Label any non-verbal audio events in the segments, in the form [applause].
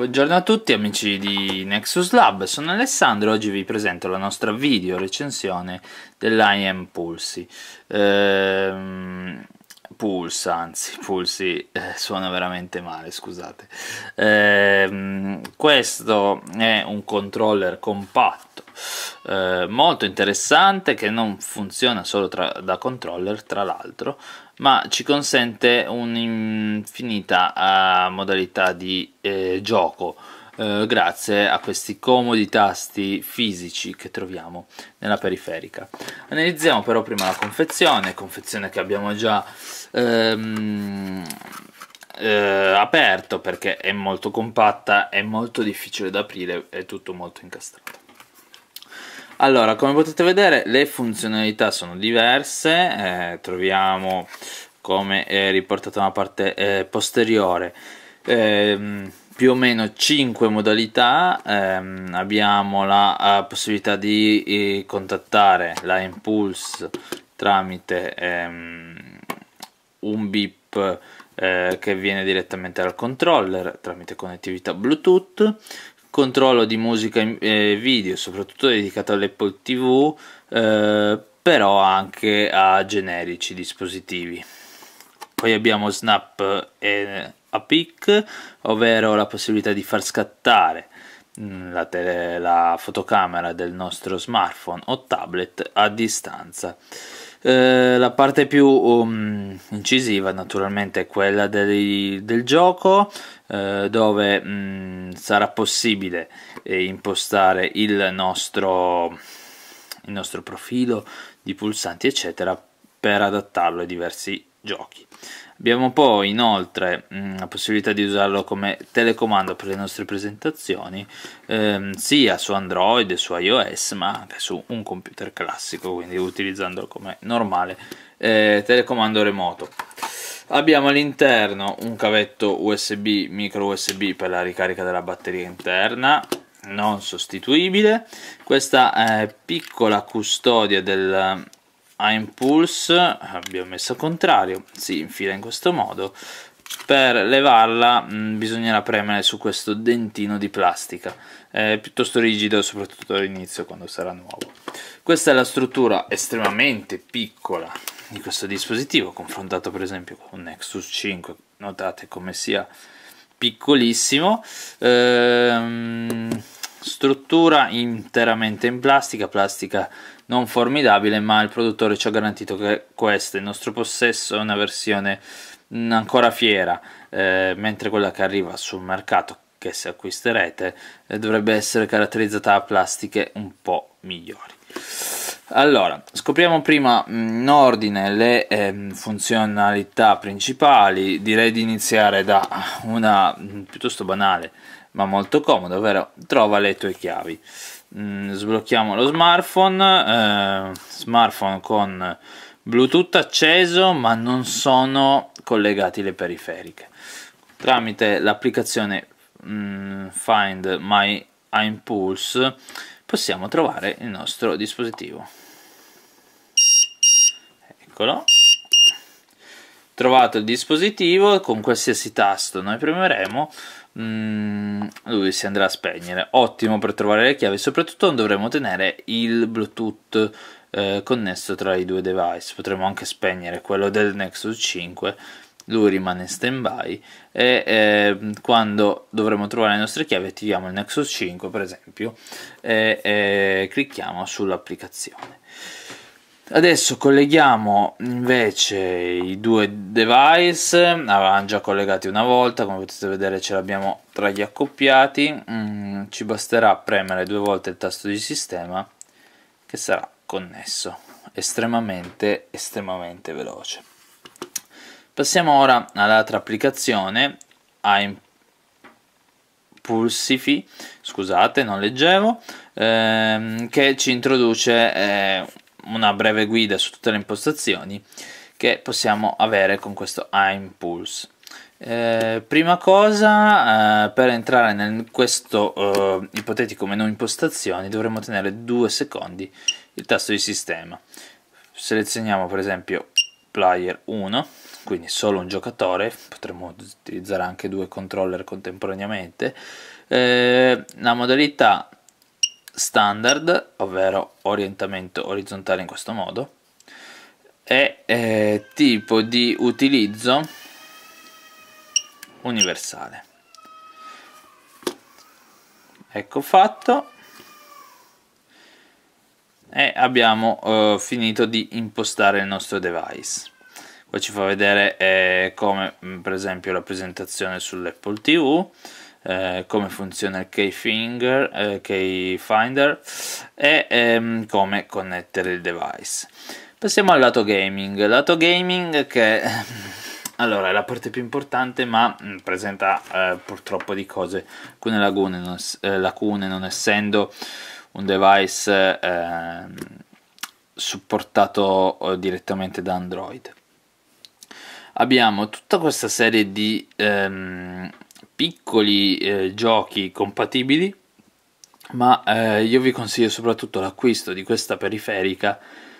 Buongiorno a tutti amici di Nexus Lab, sono Alessandro e oggi vi presento la nostra video recensione dell'IM Pulsi. Ehm, Pulsa, anzi, Pulsi eh, suona veramente male, scusate. Ehm, questo è un controller compatto, eh, molto interessante, che non funziona solo tra, da controller, tra l'altro, ma ci consente un'infinita uh, modalità di eh, gioco eh, grazie a questi comodi tasti fisici che troviamo nella periferica. Analizziamo però prima la confezione, confezione che abbiamo già ehm, eh, aperto perché è molto compatta, è molto difficile da aprire, è tutto molto incastrato. Allora, come potete vedere le funzionalità sono diverse, eh, troviamo come è riportato nella parte eh, posteriore ehm, più o meno 5 modalità, ehm, abbiamo la, la, eh, possibilità di eh, contattare la Impulse tramite ehm, un bip eh, che viene direttamente dal controller tramite connettività Bluetooth controllo di musica e eh, video, soprattutto dedicato all'Apple TV, eh, però anche a generici dispositivi. Poi abbiamo Snap e pic, ovvero la possibilità di far scattare mm, la, tele, la fotocamera del nostro smartphone o tablet a distanza. Eh, la parte più um, incisiva naturalmente è quella dei, del gioco eh, dove mh, mm, sarà possibile eh, impostare il nostro, il nostro profilo di pulsanti eccetera per adattarlo ai diversi giochi. Abbiamo poi inoltre mh, mm, la possibilità di usarlo come telecomando per le nostre presentazioni, ehm, sia su Android, su iOS, ma anche su un computer classico, quindi utilizzandolo come normale eh, telecomando remoto. Abbiamo all'interno un cavetto USB, micro USB per la ricarica della batteria interna, non sostituibile. Questa eh, piccola custodia del a impulse abbiamo messo contrario si infila in questo modo per levarla mh, mm, bisognerà premere su questo dentino di plastica eh, piuttosto rigido soprattutto all'inizio quando sarà nuovo questa è la struttura estremamente piccola di questo dispositivo confrontato per esempio con un Nexus 5 notate come sia piccolissimo ehm, struttura interamente in plastica, plastica non formidabile, ma il produttore ci ha garantito che questa, il nostro possesso, è una versione ancora fiera, eh, mentre quella che arriva sul mercato, che se acquisterete, eh, dovrebbe essere caratterizzata da plastiche un po' migliori. Allora, scopriamo prima mm, in ordine le eh, funzionalità principali, direi di iniziare da una mm, piuttosto banale, ma molto comodo, ovvero trova le tue chiavi. Mm, sblocchiamo lo smartphone, eh, smartphone con Bluetooth acceso, ma non sono collegati le periferiche. Tramite l'applicazione mm, Find My Impulse possiamo trovare il nostro dispositivo. Eccolo trovato il dispositivo con qualsiasi tasto noi premeremo mm, lui si andrà a spegnere. Ottimo per trovare le chiavi, soprattutto non dovremo tenere il Bluetooth eh, connesso tra i due device. Potremmo anche spegnere quello del Nexus 5. Lui rimane in stand by e eh, quando dovremo trovare le nostre chiavi attiviamo il Nexus 5 per esempio e, e clicchiamo sull'applicazione. Adesso colleghiamo invece i due device, avevamo già collegati una volta, come potete vedere ce l'abbiamo tra gli accoppiati, mm, ci basterà premere due volte il tasto di sistema che sarà connesso, estremamente, estremamente veloce. Passiamo ora all'altra applicazione, a Impulsify, scusate non leggevo, ehm, che ci introduce... Eh, una breve guida su tutte le impostazioni che possiamo avere con questo iImpulse. Eh, prima cosa, eh, per entrare in questo eh, ipotetico menu impostazioni dovremmo tenere due secondi il tasto di sistema. Selezioniamo per esempio player 1, quindi solo un giocatore, potremmo utilizzare anche due controller contemporaneamente. Eh, la modalità standard, ovvero orientamento orizzontale in questo modo, e eh, tipo di utilizzo universale. Ecco fatto. E abbiamo eh, finito di impostare il nostro device. Qua ci fa vedere eh, come mm, per esempio la presentazione sull'Apple TV eh, come funziona il key, finger, eh, key finder e ehm, come connettere il device. Passiamo al lato gaming, lato gaming che [laughs] allora è la parte più importante ma mh, mm, presenta eh, purtroppo di cose, alcune lagune, non, eh, lacune non essendo un device ehm, supportato eh, direttamente da Android. Abbiamo tutta questa serie di ehm, piccoli eh, giochi compatibili, ma eh, io vi consiglio soprattutto l'acquisto di questa periferica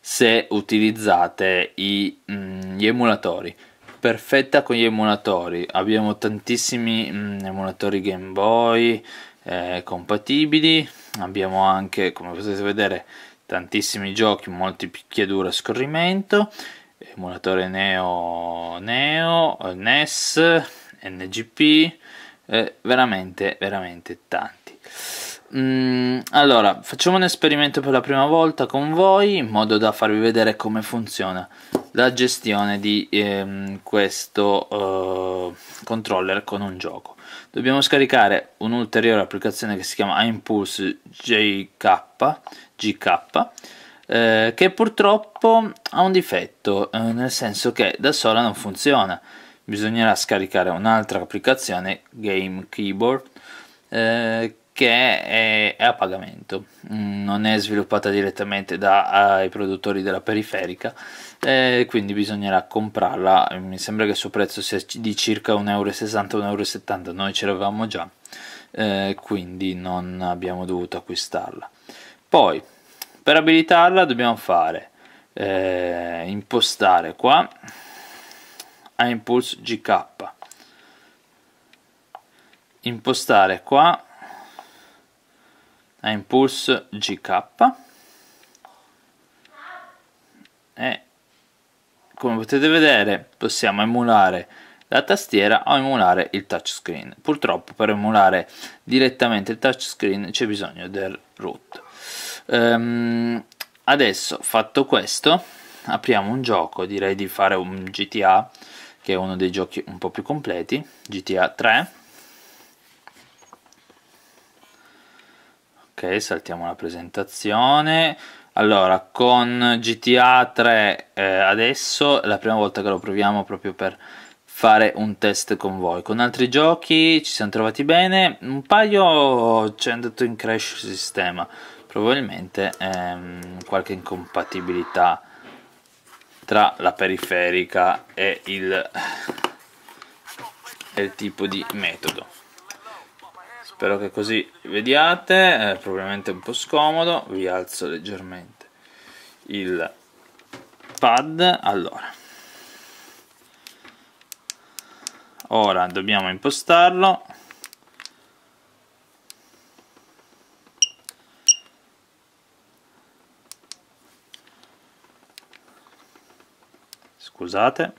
se utilizzate i, mh, mm, gli emulatori. Perfetta con gli emulatori, abbiamo tantissimi mh, mm, emulatori Game Boy eh, compatibili, abbiamo anche, come potete vedere, tantissimi giochi, molti picchiaduro a scorrimento, emulatore Neo, Neo NES, NGP, eh, veramente, veramente tanti. Mm, allora, facciamo un esperimento per la prima volta con voi in modo da farvi vedere come funziona la gestione di ehm, questo eh, controller con un gioco. Dobbiamo scaricare un'ulteriore applicazione che si chiama Impulse JK, GK eh, che purtroppo ha un difetto, eh, nel senso che da sola non funziona bisognerà scaricare un'altra applicazione Game Keyboard eh, che è, è, a pagamento mm, non è sviluppata direttamente dai produttori della periferica eh, quindi bisognerà comprarla mi sembra che il suo prezzo sia di circa 1,60 1,70 noi ce l'avevamo già eh, quindi non abbiamo dovuto acquistarla poi per abilitarla dobbiamo fare eh, impostare qua a impulse GK impostare qua a impulse GK e come potete vedere possiamo emulare la tastiera o emulare il touchscreen purtroppo per emulare direttamente il touchscreen c'è bisogno del root ehm, adesso fatto questo apriamo un gioco direi di fare un GTA che è uno dei giochi un po' più completi, GTA 3. Ok, saltiamo la presentazione. Allora, con GTA 3 eh, adesso è la prima volta che lo proviamo proprio per fare un test con voi. Con altri giochi ci siamo trovati bene, un paio ci è andato in crash il sistema, probabilmente ehm, qualche incompatibilità tra la periferica e il, e il tipo di metodo spero che così vediate è probabilmente un po' scomodo vi alzo leggermente il pad allora ora dobbiamo impostarlo scusate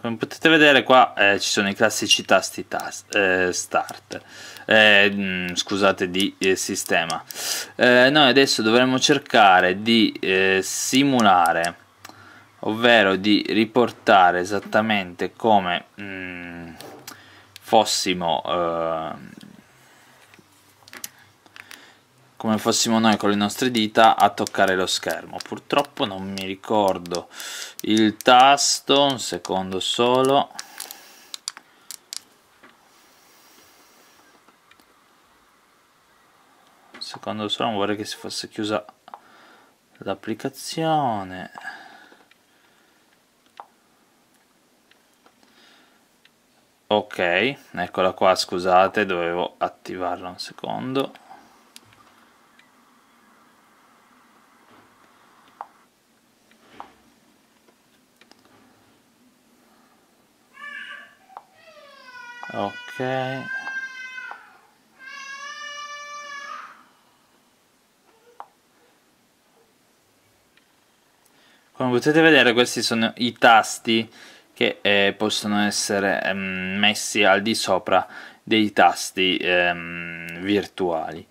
come potete vedere qua eh, ci sono i classici tasti tas eh, start eh, mm, scusate di eh, sistema eh, noi adesso dovremmo cercare di eh, simulare ovvero di riportare esattamente come mh, mm, fossimo come fossimo noi con le nostre dita a toccare lo schermo purtroppo non mi ricordo il tasto un secondo solo un secondo solo vorrei che si fosse chiusa l'applicazione ok eccola qua scusate dovevo attivarla un secondo ok come potete vedere questi sono i tasti che eh, possono essere eh, messi al di sopra dei tasti eh, virtuali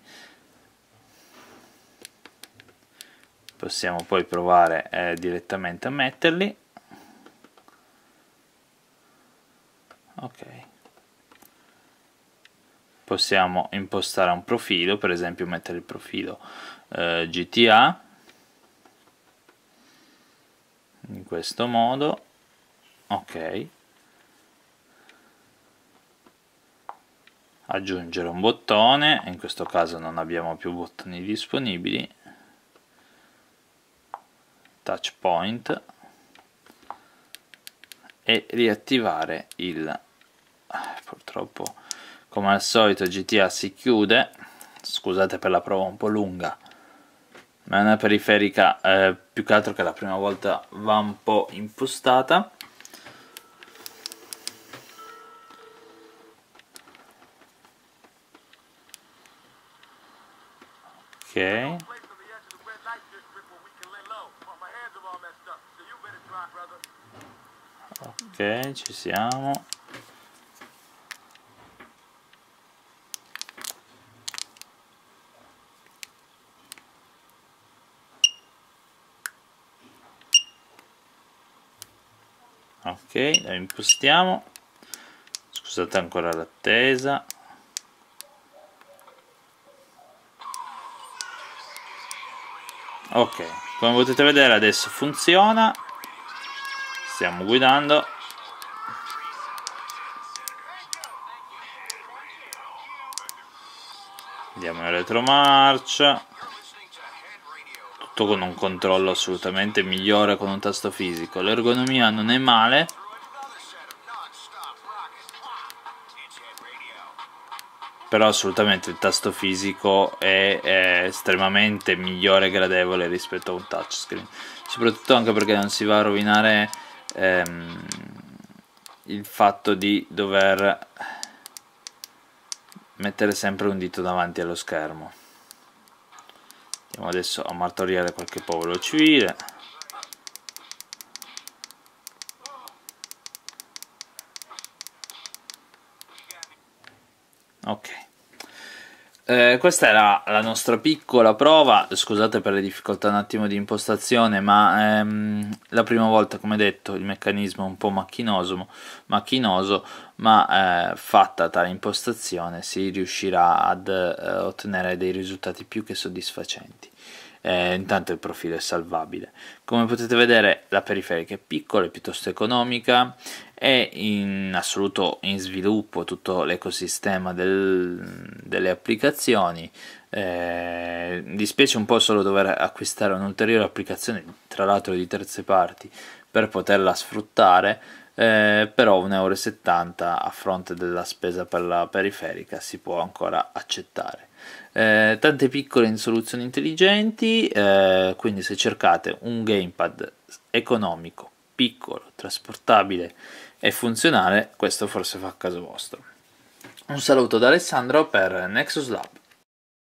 possiamo poi provare eh, direttamente a metterli ok possiamo impostare un profilo, per esempio mettere il profilo eh, GTA in questo modo, ok, aggiungere un bottone, in questo caso non abbiamo più bottoni disponibili, touch point e riattivare il eh, purtroppo come al solito GTA si chiude scusate per la prova un po' lunga ma è una periferica eh, più che altro che la prima volta va un po' impostata ok ok ci siamo ok la impostiamo scusate ancora l'attesa ok come potete vedere adesso funziona stiamo guidando andiamo in retromarcia fatto con un controllo assolutamente migliore con un tasto fisico l'ergonomia non è male però assolutamente il tasto fisico è, è estremamente migliore e gradevole rispetto a un touchscreen soprattutto anche perché non si va a rovinare ehm, il fatto di dover mettere sempre un dito davanti allo schermo andiamo adesso a martoriare qualche povero civile ok eh, questa era la nostra piccola prova, scusate per le difficoltà un attimo di impostazione, ma ehm, la prima volta, come detto, il meccanismo è un po' macchinoso, macchinoso ma eh, fatta tale impostazione si riuscirà ad eh, ottenere dei risultati più che soddisfacenti. Eh, intanto il profilo è salvabile. Come potete vedere la periferica è piccola, è piuttosto economica, è in assoluto in sviluppo tutto l'ecosistema del, delle applicazioni eh, dispiace un po' solo dover acquistare un'ulteriore applicazione tra l'altro di terze parti per poterla sfruttare eh, però 1,70 euro a fronte della spesa per la periferica si può ancora accettare eh, tante piccole soluzioni intelligenti eh, quindi se cercate un gamepad economico piccolo trasportabile è funzionale, questo forse fa caso vostro. Un saluto da Alessandro per Nexus Lab.